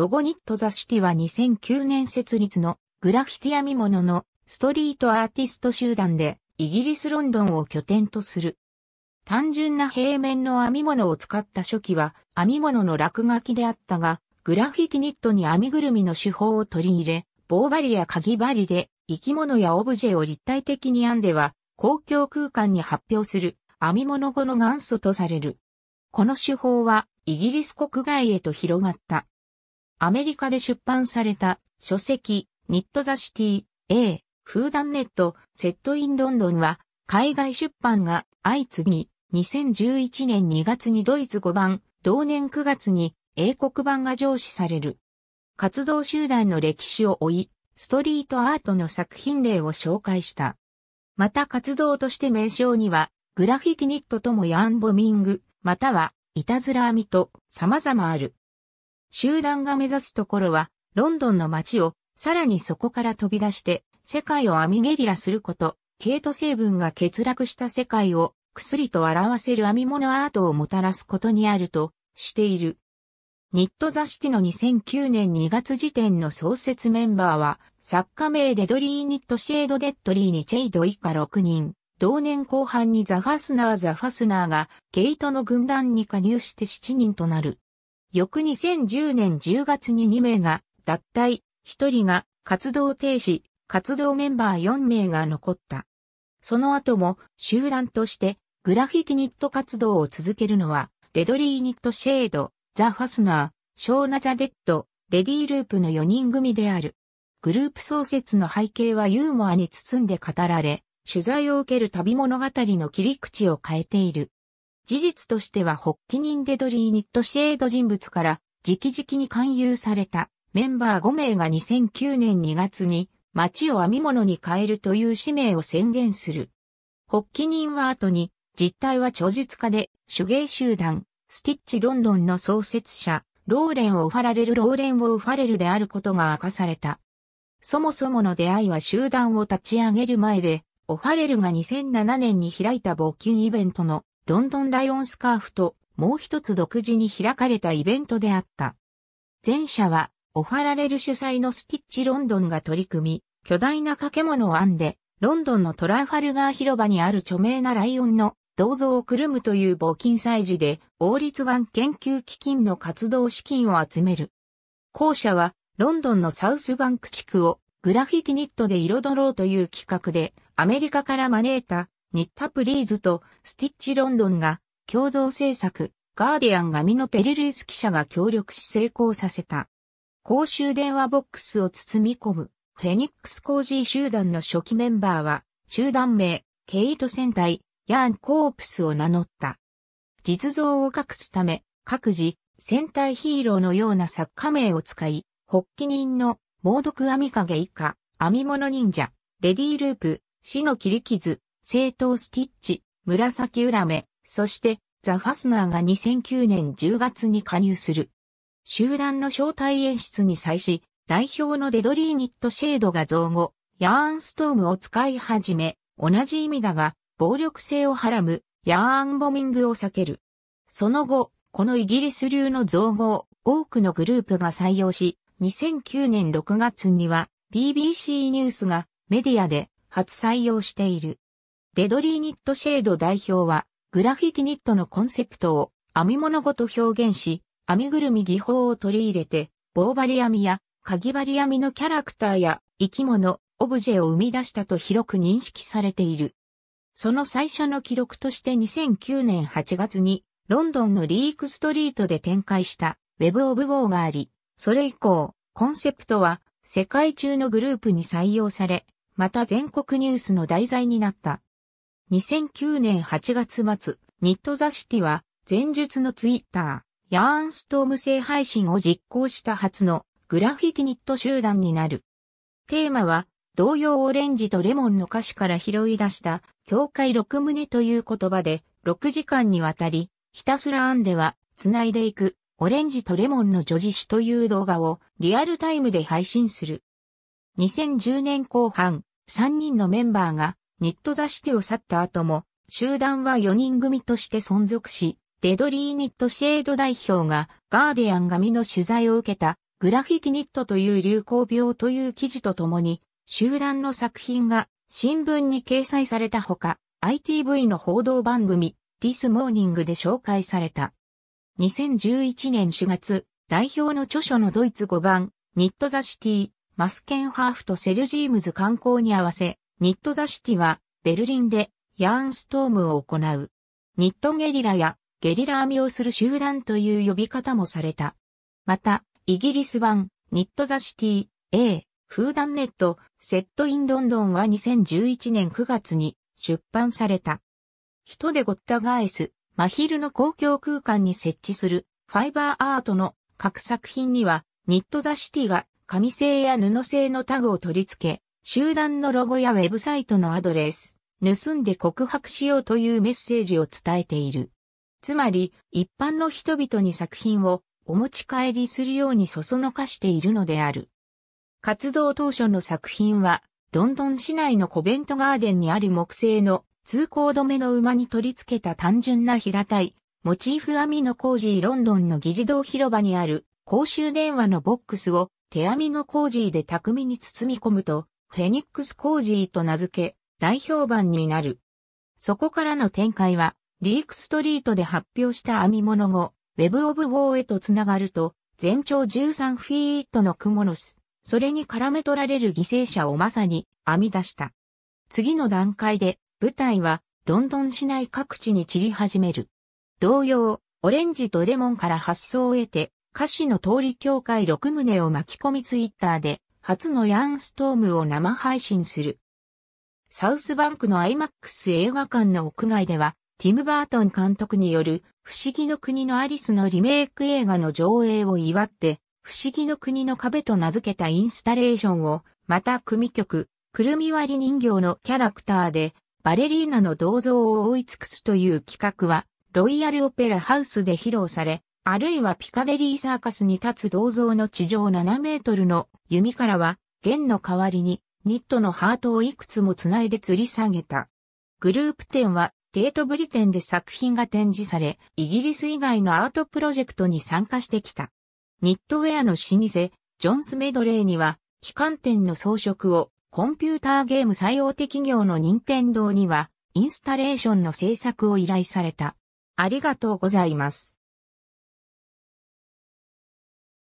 ロゴニットザシティは2009年設立のグラフィティ編み物のストリートアーティスト集団でイギリスロンドンを拠点とする。単純な平面の編み物を使った初期は編み物の落書きであったが、グラフィティニットに編みぐるみの手法を取り入れ、棒針や鍵針で生き物やオブジェを立体的に編んでは公共空間に発表する編み物語の元祖とされる。この手法はイギリス国外へと広がった。アメリカで出版された書籍、ニットザシティ、A、フーダンネット、セットインロンドンは、海外出版が相次ぎ、2011年2月にドイツ5番、同年9月に英国版が上司される。活動集団の歴史を追い、ストリートアートの作品例を紹介した。また活動として名称には、グラフィティニットともヤンボミング、または、いたずら編みと様々ある。集団が目指すところは、ロンドンの街を、さらにそこから飛び出して、世界を網ゲリラすること、ケイト成分が欠落した世界を、薬と表せる編み物アートをもたらすことにあると、している。ニット雑誌の2009年2月時点の創設メンバーは、作家名デドリー・ニット・シェード・デッドリーにチェイド以下6人。同年後半にザ・ファスナー・ザ・ファスナーが、ケイトの軍団に加入して7人となる。翌2010年10月に2名が脱退、1人が活動停止、活動メンバー4名が残った。その後も集団としてグラフィティニット活動を続けるのは、デドリーニットシェード、ザ・ファスナー、ショーナ・ザ・デッド、レディー・ループの4人組である。グループ創設の背景はユーモアに包んで語られ、取材を受ける旅物語の切り口を変えている。事実としては発起人でドリー・ニットシェード人物から直々に勧誘されたメンバー5名が2009年2月に街を編み物に変えるという使命を宣言する。発起人は後に実態は著述家で手芸集団スティッチロンドンの創設者ローレン・をファラレル・ローレン・をファレルであることが明かされた。そもそもの出会いは集団を立ち上げる前で、オファレルが2007年に開いた募金イベントのロンドンライオンスカーフともう一つ独自に開かれたイベントであった。前者はオファラレル主催のスティッチロンドンが取り組み、巨大な掛け物を編んで、ロンドンのトラファルガー広場にある著名なライオンの銅像をくるむという募金祭事で、王立湾研究基金の活動資金を集める。後者は、ロンドンのサウスバンク地区をグラフィティニットで彩ろうという企画で、アメリカから招いたニッタプリーズとスティッチロンドンが共同制作、ガーディアン紙のペリルイス記者が協力し成功させた。公衆電話ボックスを包み込む、フェニックスコージー集団の初期メンバーは、集団名、ケイト戦隊、ヤーン・コープスを名乗った。実像を隠すため、各自、戦隊ヒーローのような作家名を使い、発起人の猛毒網影以下、網物忍者、レディーループ、死の切り傷、正当スティッチ、紫裏目、そして、ザ・ファスナーが2009年10月に加入する。集団の招待演出に際し、代表のデドリーニットシェードが造語、ヤーンストームを使い始め、同じ意味だが、暴力性をはらむ、ヤーンボミングを避ける。その後、このイギリス流の造語を多くのグループが採用し、2009年6月には BBC ニュースがメディアで初採用している。デドリーニットシェード代表は、グラフィティニットのコンセプトを編み物ごと表現し、編みぐるみ技法を取り入れて、棒針編みや、鍵針編みのキャラクターや生き物、オブジェを生み出したと広く認識されている。その最初の記録として2009年8月に、ロンドンのリークストリートで展開した Web of War があり、それ以降、コンセプトは世界中のグループに採用され、また全国ニュースの題材になった。2009年8月末、ニットザシティは、前述のツイッター、ヤーンストーム製配信を実行した初のグラフィティニット集団になる。テーマは、同様オレンジとレモンの歌詞から拾い出した、教会六棟という言葉で、6時間にわたり、ひたすら編んでは、繋いでいく、オレンジとレモンの女子詩という動画を、リアルタイムで配信する。2010年後半、3人のメンバーが、ニット座シテを去った後も、集団は4人組として存続し、デドリーニットシェード代表がガーディアン紙の取材を受けたグラフィキニットという流行病という記事とともに集団の作品が新聞に掲載されたほか ITV の報道番組 This Morning で紹介された。2011年4月代表の著書のドイツ5番、ニットザシティマスケンハーフとセルジームズ観光に合わせニットザシティは、ベルリンで、ヤーンストームを行う。ニットゲリラや、ゲリラ編みをする集団という呼び方もされた。また、イギリス版、ニットザシティ、A、フーダンネット、セットインロンドンは2011年9月に出版された。人でごった返す、真昼の公共空間に設置する、ファイバーアートの各作品には、ニットザシティが紙製や布製のタグを取り付け、集団のロゴやウェブサイトのアドレス、盗んで告白しようというメッセージを伝えている。つまり、一般の人々に作品をお持ち帰りするようにそそのかしているのである。活動当初の作品は、ロンドン市内のコベントガーデンにある木製の通行止めの馬に取り付けた単純な平たい、モチーフ編みの工事ロンドンの議事堂広場にある公衆電話のボックスを手編みの工事で巧みに包み込むと、フェニックスコージーと名付け、大評判になる。そこからの展開は、リークストリートで発表した編み物後、ウェブオブウォーへと繋がると、全長13フィートのクモの巣、それに絡め取られる犠牲者をまさに編み出した。次の段階で、舞台は、ロンドン市内各地に散り始める。同様、オレンジとレモンから発想を得て、歌詞の通り教会6棟を巻き込みツイッターで初のヤンストームを生配信する。サウスバンクの IMAX 映画館の屋外では、ティム・バートン監督による、不思議の国のアリスのリメイク映画の上映を祝って、不思議の国の壁と名付けたインスタレーションを、また組曲、くるみ割り人形のキャラクターで、バレリーナの銅像を覆い尽くすという企画は、ロイヤルオペラハウスで披露され、あるいはピカデリーサーカスに立つ銅像の地上7メートルの弓からは、弦の代わりに、ニットのハートをいくつも繋いで吊り下げた。グループ展は、デートブリ展で作品が展示され、イギリス以外のアートプロジェクトに参加してきた。ニットウェアの老舗、ジョンスメドレーには、機関店の装飾を、コンピューターゲーム最大手企業の任天堂には、インスタレーションの制作を依頼された。ありがとうございます。